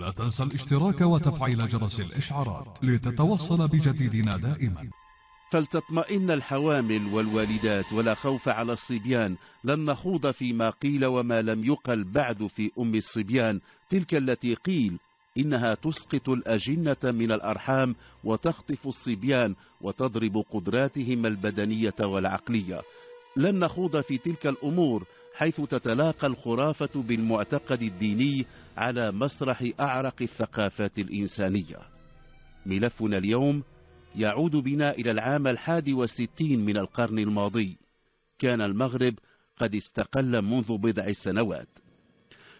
لا تنسى الاشتراك وتفعيل جرس الإشعارات لتتوصل بجديدنا دائما فلتطمئن الحوامل والوالدات ولا خوف على الصبيان لن نخوض فيما قيل وما لم يقل بعد في أم الصبيان تلك التي قيل إنها تسقط الأجنة من الأرحام وتخطف الصبيان وتضرب قدراتهم البدنية والعقلية لن نخوض في تلك الأمور حيث تتلاقى الخرافة بالمعتقد الديني على مسرح أعرق الثقافات الإنسانية ملفنا اليوم يعود بنا إلى العام الحادي والستين من القرن الماضي كان المغرب قد استقل منذ بضع سنوات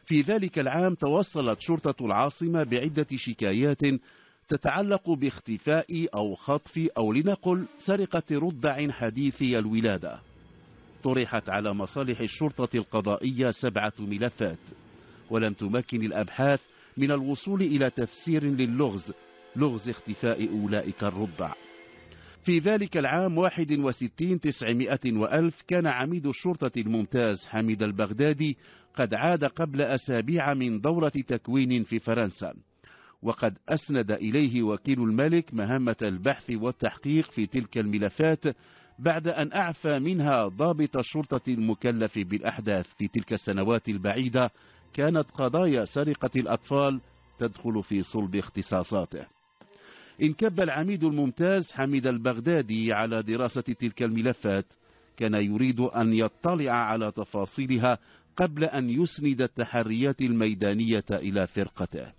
في ذلك العام توصلت شرطة العاصمة بعدة شكايات تتعلق باختفاء أو خطف أو لنقل سرقة رضع حديثي الولادة طرحت على مصالح الشرطة القضائية سبعة ملفات ولم تمكن الأبحاث من الوصول إلى تفسير للغز لغز اختفاء أولئك الرضع في ذلك العام 61 900 وألف كان عميد الشرطة الممتاز حميد البغدادي قد عاد قبل أسابيع من دورة تكوين في فرنسا وقد أسند إليه وكيل الملك مهمة البحث والتحقيق في تلك الملفات بعد أن أعفى منها ضابط الشرطة المكلف بالأحداث في تلك السنوات البعيدة كانت قضايا سرقة الأطفال تدخل في صلب اختصاصاته انكب العميد الممتاز حميد البغدادي على دراسة تلك الملفات كان يريد أن يطلع على تفاصيلها قبل أن يسند التحريات الميدانية إلى فرقته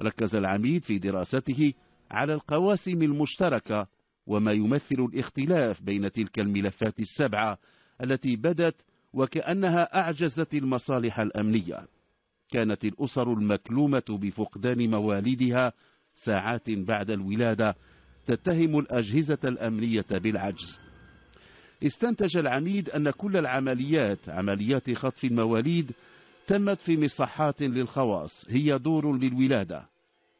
ركز العميد في دراسته على القواسم المشتركة وما يمثل الاختلاف بين تلك الملفات السبعة التي بدت وكأنها أعجزت المصالح الأمنية كانت الأسر المكلومة بفقدان موالدها ساعات بعد الولادة تتهم الأجهزة الأمنية بالعجز استنتج العميد أن كل العمليات عمليات خطف المواليد تمت في مصحات للخواص هي دور للولادة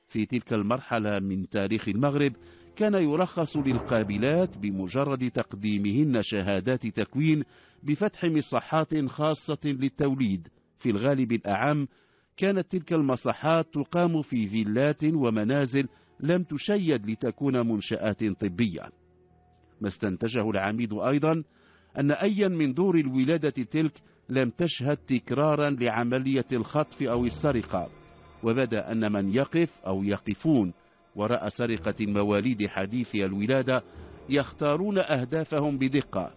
في تلك المرحلة من تاريخ المغرب كان يرخص للقابلات بمجرد تقديمهن شهادات تكوين بفتح مصحات خاصة للتوليد في الغالب الأعم كانت تلك المصحات تقام في فيلات ومنازل لم تشيد لتكون منشآت طبية ما استنتجه العميد أيضا أن أيا من دور الولادة تلك لم تشهد تكرارا لعملية الخطف أو السرقة وبدا أن من يقف أو يقفون وراء سرقة مواليد حديثي الولادة يختارون أهدافهم بدقة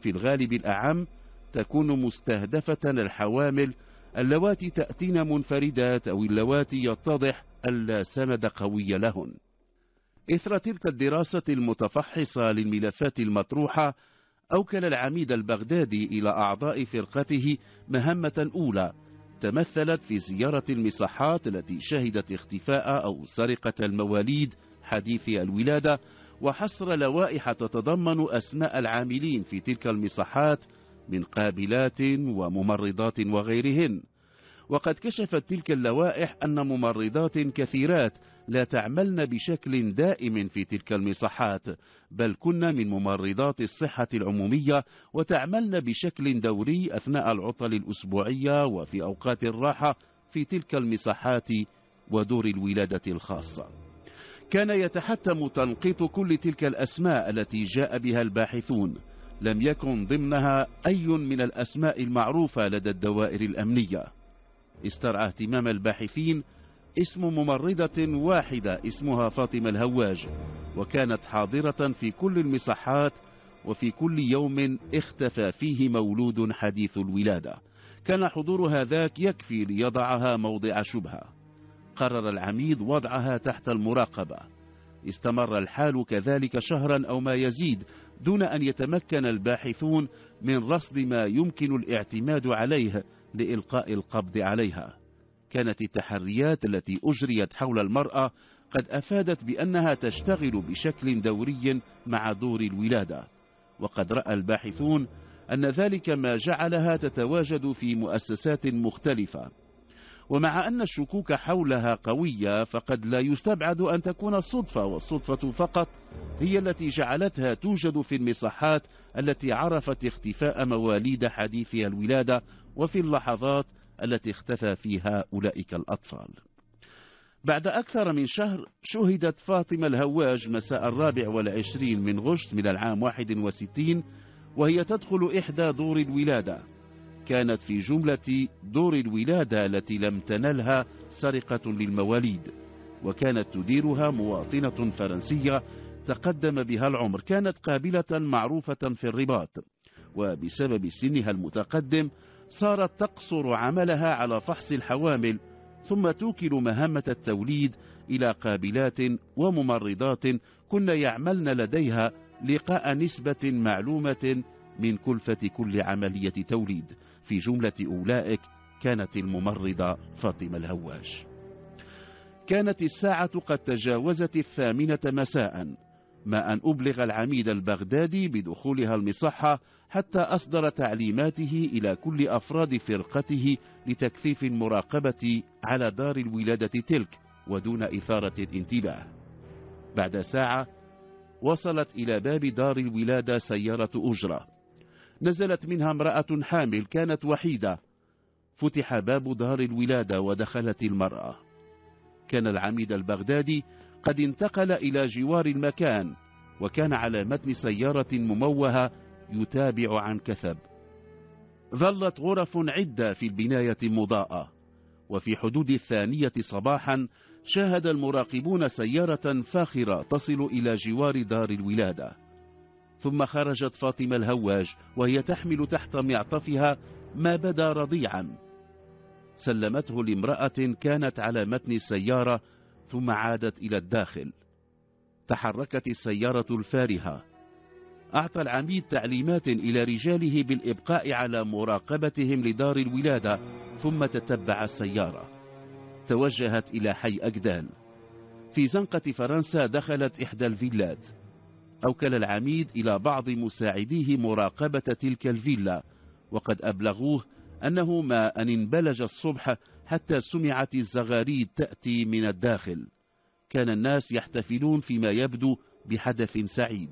في الغالب الأعم تكون مستهدفة الحوامل اللواتي تأتين منفردات أو اللواتي يتضح ألا سند قوي لهن إثر تلك الدراسة المتفحصة للملفات المطروحة أوكل العميد البغدادي إلى أعضاء فرقته مهمة أولى تمثلت في زيارة المصحات التي شهدت اختفاء أو سرقة المواليد حديثي الولادة وحصر لوائح تتضمن أسماء العاملين في تلك المصحات من قابلات وممرضات وغيرهن وقد كشفت تلك اللوائح أن ممرضات كثيرات لا تعملن بشكل دائم في تلك المصحات بل كن من ممرضات الصحة العمومية وتعملن بشكل دوري أثناء العطل الأسبوعية وفي أوقات الراحة في تلك المصحات ودور الولادة الخاصة كان يتحتم تنقيط كل تلك الأسماء التي جاء بها الباحثون لم يكن ضمنها أي من الأسماء المعروفة لدى الدوائر الأمنية استرعى اهتمام الباحثين اسم ممرضة واحدة اسمها فاطمة الهواج وكانت حاضرة في كل المصحات وفي كل يوم اختفى فيه مولود حديث الولادة كان حضورها ذاك يكفي ليضعها موضع شبهة قرر العميد وضعها تحت المراقبة استمر الحال كذلك شهرا أو ما يزيد دون أن يتمكن الباحثون من رصد ما يمكن الاعتماد عليه لإلقاء القبض عليها كانت التحريات التي أجريت حول المرأة قد أفادت بأنها تشتغل بشكل دوري مع دور الولادة وقد رأى الباحثون أن ذلك ما جعلها تتواجد في مؤسسات مختلفة ومع أن الشكوك حولها قوية فقد لا يستبعد أن تكون الصدفة والصدفة فقط هي التي جعلتها توجد في المصحات التي عرفت اختفاء مواليد حديثي الولادة وفي اللحظات التي اختفى فيها أولئك الأطفال بعد أكثر من شهر شهدت فاطمة الهواج مساء الرابع والعشرين من غشت من العام 61 وهي تدخل إحدى دور الولادة كانت في جملة دور الولادة التي لم تنلها سرقة للمواليد وكانت تديرها مواطنة فرنسية تقدم بها العمر كانت قابلة معروفة في الرباط وبسبب سنها المتقدم صارت تقصر عملها على فحص الحوامل ثم توكل مهمة التوليد إلى قابلات وممرضات كن يعملن لديها لقاء نسبة معلومة من كلفة كل عملية توليد في جملة أولئك كانت الممرضة فاطمة الهواش كانت الساعة قد تجاوزت الثامنة مساءً ما أن أبلغ العميد البغدادي بدخولها المصحة حتى أصدر تعليماته إلى كل أفراد فرقته لتكثيف المراقبة على دار الولادة تلك ودون إثارة الانتباه بعد ساعة وصلت إلى باب دار الولادة سيارة أجرة نزلت منها امرأة حامل كانت وحيدة فتح باب دار الولادة ودخلت المرأة كان العميد البغدادي قد انتقل إلى جوار المكان وكان على متن سيارة مموهة يتابع عن كثب ظلت غرف عدة في البناية مضاءة وفي حدود الثانية صباحا شاهد المراقبون سيارة فاخرة تصل إلى جوار دار الولادة ثم خرجت فاطمة الهواج وهي تحمل تحت معطفها ما بدا رضيعا سلمته لامرأة كانت على متن السيارة ثم عادت إلى الداخل تحركت السيارة الفارهة أعطى العميد تعليمات إلى رجاله بالإبقاء على مراقبتهم لدار الولادة ثم تتبع السيارة توجهت إلى حي أجدال في زنقة فرنسا دخلت إحدى الفيلات أوكل العميد إلى بعض مساعديه مراقبة تلك الفيلا وقد أبلغوه أنه ما أن انبلج الصبح حتى سمعت الزغاريد تأتي من الداخل كان الناس يحتفلون فيما يبدو بحدث سعيد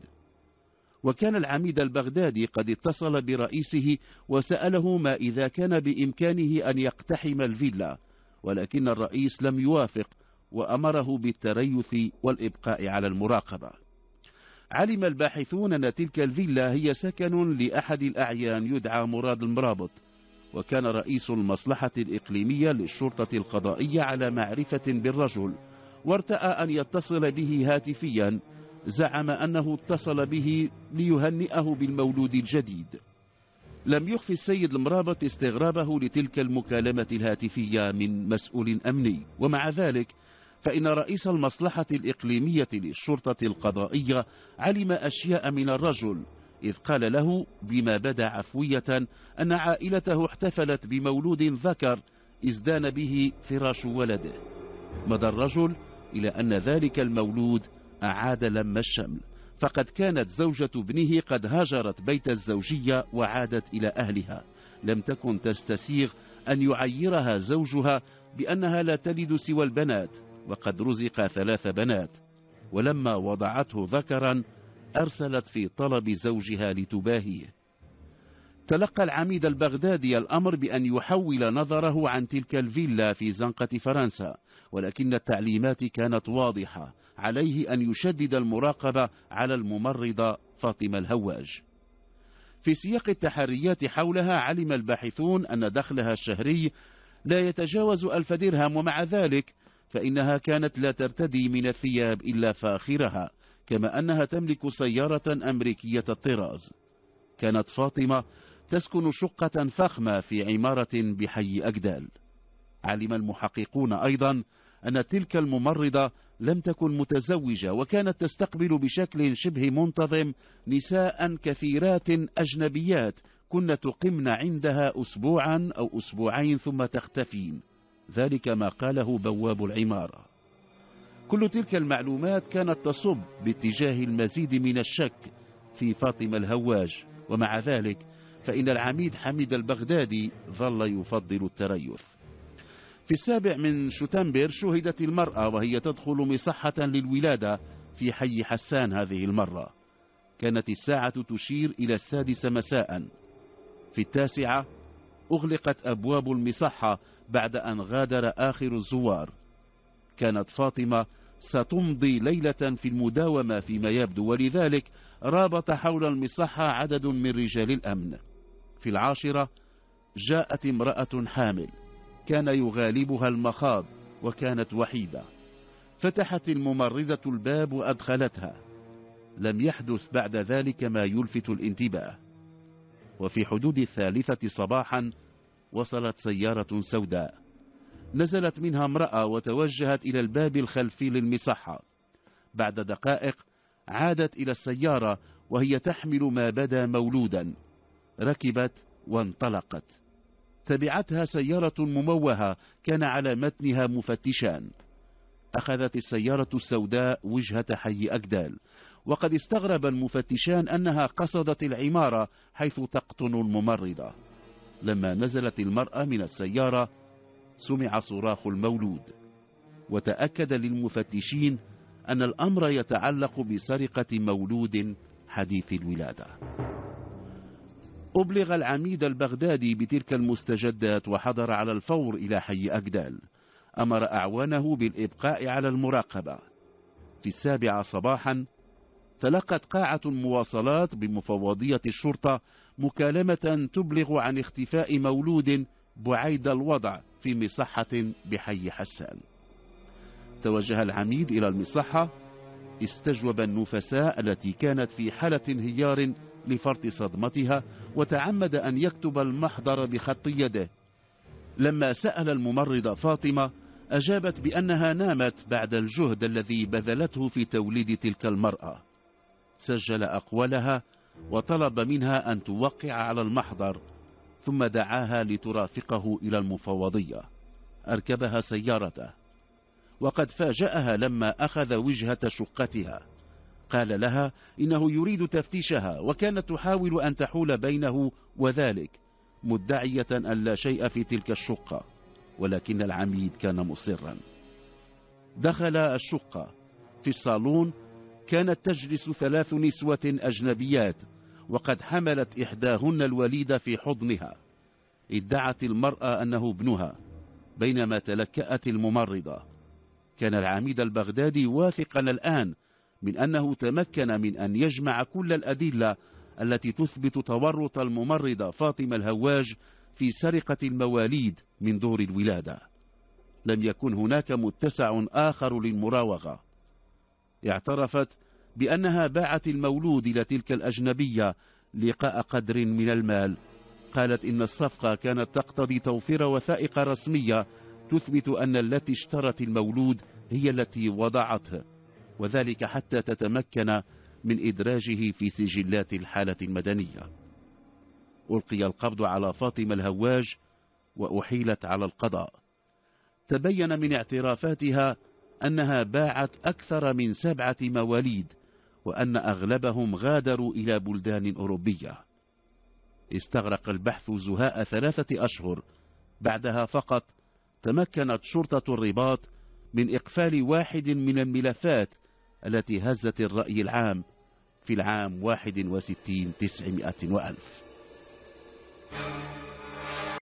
وكان العميد البغدادي قد اتصل برئيسه وسأله ما إذا كان بإمكانه أن يقتحم الفيلا ولكن الرئيس لم يوافق وأمره بالتريث والإبقاء على المراقبة علم الباحثون أن تلك الفيلا هي سكن لأحد الأعيان يدعى مراد المرابط وكان رئيس المصلحة الإقليمية للشرطة القضائية على معرفة بالرجل وارتأى أن يتصل به هاتفيا زعم أنه اتصل به ليهنئه بالمولود الجديد لم يخفي السيد المرابط استغرابه لتلك المكالمة الهاتفية من مسؤول أمني ومع ذلك فإن رئيس المصلحة الإقليمية للشرطة القضائية علم أشياء من الرجل إذ قال له بما بدا عفوية أن عائلته احتفلت بمولود ذكر ازدان به فراش ولده مضى الرجل إلى أن ذلك المولود أعاد لم الشمل فقد كانت زوجة ابنه قد هاجرت بيت الزوجية وعادت إلى أهلها لم تكن تستسيغ أن يعيرها زوجها بأنها لا تلد سوى البنات وقد رزق ثلاث بنات ولما وضعته ذكرا أرسلت في طلب زوجها لتباهيه تلقى العميد البغدادي الأمر بأن يحول نظره عن تلك الفيلا في زنقة فرنسا ولكن التعليمات كانت واضحة عليه أن يشدد المراقبة على الممرضة فاطمة الهواج في سياق التحريات حولها علم الباحثون أن دخلها الشهري لا يتجاوز ألف درهم ومع ذلك فإنها كانت لا ترتدي من الثياب إلا فاخرها كما أنها تملك سيارة أمريكية الطراز كانت فاطمة تسكن شقة فخمة في عمارة بحي أجدال علم المحققون أيضا أن تلك الممرضة لم تكن متزوجة وكانت تستقبل بشكل شبه منتظم نساء كثيرات أجنبيات كن تقمن عندها أسبوعا أو أسبوعين ثم تختفين ذلك ما قاله بواب العمارة كل تلك المعلومات كانت تصب باتجاه المزيد من الشك في فاطمة الهواج ومع ذلك فإن العميد حميد البغدادي ظل يفضل التريث في السابع من شتنبر شهدت المرأة وهي تدخل مصحة للولادة في حي حسان هذه المرة كانت الساعة تشير إلى السادسة مساء في التاسعة أغلقت أبواب المصحة بعد أن غادر آخر الزوار كانت فاطمة ستمضي ليلة في المداومة فيما يبدو ولذلك رابط حول المصحة عدد من رجال الأمن في العاشرة جاءت امرأة حامل كان يغالبها المخاض وكانت وحيدة فتحت الممرضة الباب وأدخلتها لم يحدث بعد ذلك ما يلفت الانتباه وفي حدود الثالثة صباحا وصلت سيارة سوداء نزلت منها امرأة وتوجهت إلى الباب الخلفي للمصحة بعد دقائق عادت إلى السيارة وهي تحمل ما بدا مولودا ركبت وانطلقت تبعتها سيارة مموهة كان على متنها مفتشان أخذت السيارة السوداء وجهة حي أجدال وقد استغرب المفتشان أنها قصدت العمارة حيث تقطن الممرضة لما نزلت المرأة من السيارة سمع صراخ المولود وتأكد للمفتشين أن الأمر يتعلق بسرقة مولود حديث الولادة أبلغ العميد البغدادي بتلك المستجدات وحضر على الفور إلى حي أجدال أمر أعوانه بالإبقاء على المراقبة في السابعة صباحا تلقت قاعة المواصلات بمفوضية الشرطة مكالمة تبلغ عن اختفاء مولود بعيد الوضع في مصحة بحي حسان توجه العميد إلى المصحة استجوب النفساء التي كانت في حالة انهيار لفرط صدمتها وتعمد أن يكتب المحضر بخط يده لما سأل الممرضة فاطمة أجابت بأنها نامت بعد الجهد الذي بذلته في توليد تلك المرأة سجل أقوالها وطلب منها أن توقع على المحضر ثم دعاها لترافقه إلى المفوضية أركبها سيارته وقد فاجأها لما أخذ وجهة شقتها قال لها إنه يريد تفتيشها وكانت تحاول أن تحول بينه وذلك مدعية أن لا شيء في تلك الشقة ولكن العميد كان مصرا دخل الشقة في الصالون كانت تجلس ثلاث نسوة أجنبيات وقد حملت إحداهن الوليد في حضنها ادعت المرأة أنه ابنها بينما تلكأت الممرضة كان العميد البغدادي واثقا الآن من أنه تمكن من أن يجمع كل الأدلة التي تثبت تورط الممرضة فاطمة الهواج في سرقة المواليد من دور الولادة لم يكن هناك متسع آخر للمراوغة اعترفت بأنها باعت المولود لتلك الأجنبية لقاء قدر من المال قالت إن الصفقة كانت تقتضي توفير وثائق رسمية تثبت أن التي اشترت المولود هي التي وضعته وذلك حتى تتمكن من إدراجه في سجلات الحالة المدنية ألقي القبض على فاطمة الهواج وأحيلت على القضاء تبين من اعترافاتها أنها باعت أكثر من سبعة مواليد وأن أغلبهم غادروا إلى بلدان أوروبية استغرق البحث زهاء ثلاثة أشهر بعدها فقط تمكنت شرطة الرباط من إقفال واحد من الملفات التي هزت الرأي العام في العام 61 900 وألف